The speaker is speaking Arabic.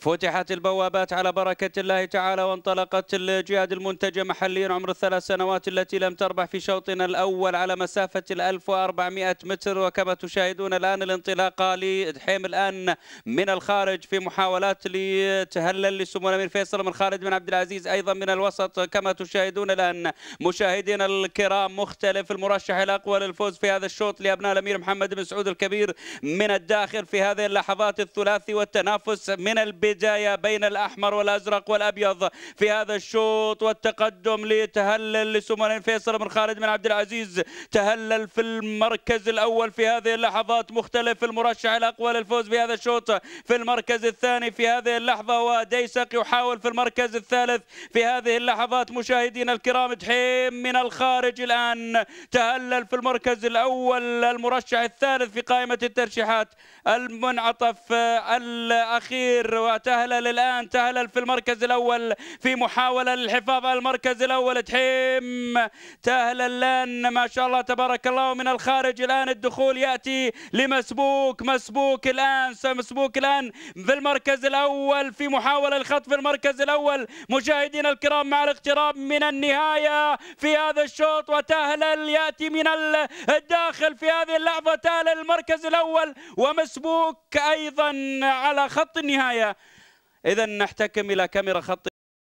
فتحت البوابات على بركة الله تعالى وانطلقت الجهاد المنتجة محليا عمر الثلاث سنوات التي لم تربح في شوطنا الأول على مسافة الألف 1400 متر وكما تشاهدون الآن الانطلاقة لدحيم الآن من الخارج في محاولات لتهلل لسمو الأمير فيصل من خالد بن عبد العزيز أيضا من الوسط كما تشاهدون الآن مشاهدينا الكرام مختلف المرشح الأقوى للفوز في هذا الشوط لأبناء الأمير محمد بن سعود الكبير من الداخل في هذه اللحظات الثلاثي والتنافس من البداية البداية بين الأحمر والأزرق والأبيض في هذا الشوط والتقدم لتهلل لسمر فيصل بن خالد بن عبد العزيز تهلل في المركز الأول في هذه اللحظات مختلف المرشح الأقوى للفوز في هذا الشوط في المركز الثاني في هذه اللحظة وديسق يحاول في المركز الثالث في هذه اللحظات مشاهدينا الكرام دحيم من الخارج الآن تهلل في المركز الأول المرشح الثالث في قائمة الترشيحات المنعطف الأخير تهلل الآن تهلل في المركز الأول في محاولة للحفاظ على المركز الأول تحيم تهلل الآن ما شاء الله تبارك الله من الخارج الآن الدخول يأتي لمسبوك مسبوك الآن مسبوك الآن في المركز الأول في محاولة الخط في المركز الأول مشاهدينا الكرام مع الاقتراب من النهاية في هذا الشوط وتهلل يأتي من الداخل في هذه اللحظة تهلل المركز الأول ومسبوك أيضا على خط النهاية إذا نحتكم إلى كاميرا خط